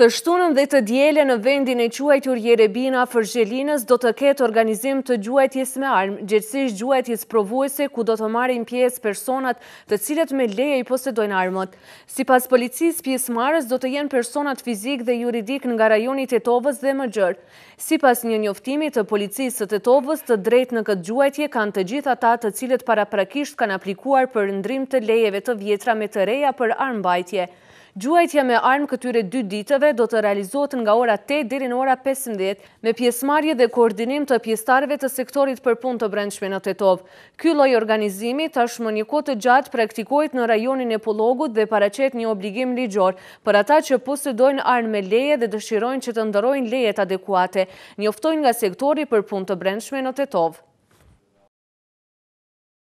Të shtunën dhe të djele në vendin e quajtur Jerebina Fërgjelinës do të ketë organizim të gjuajtjes me armë, gjithësish gjuajtjes provuese ku do të marim pjesë personat të cilët me leje i posedojnë armët. Si pas policis, pjesë marës do të jenë personat fizik dhe juridik nga rajonit e tovës dhe më gjërë. Si pas një njoftimi të policisë të të tovës të drejt në këtë gjuajtje kanë të gjitha ta të cilët para prakisht kanë aplikuar për ndrim të lejeve të vjetra me të reja për armë bajtje. Gjuajtja me armë këtyre dy ditëve do të realizot nga ora 8 dhe në ora 15 me pjesmarje dhe koordinim të pjestarve të sektorit për pun të brendshme në Tetov. Kylloj organizimi tashmë një kote të gjatë praktikojt në rajonin e pologut dhe paracet një obligim ligjor për ata që posedojnë armë me leje dhe dëshirojnë që të ndërojnë lejet adekuate, njoftojnë nga sektori për pun të brendshme në Tetov.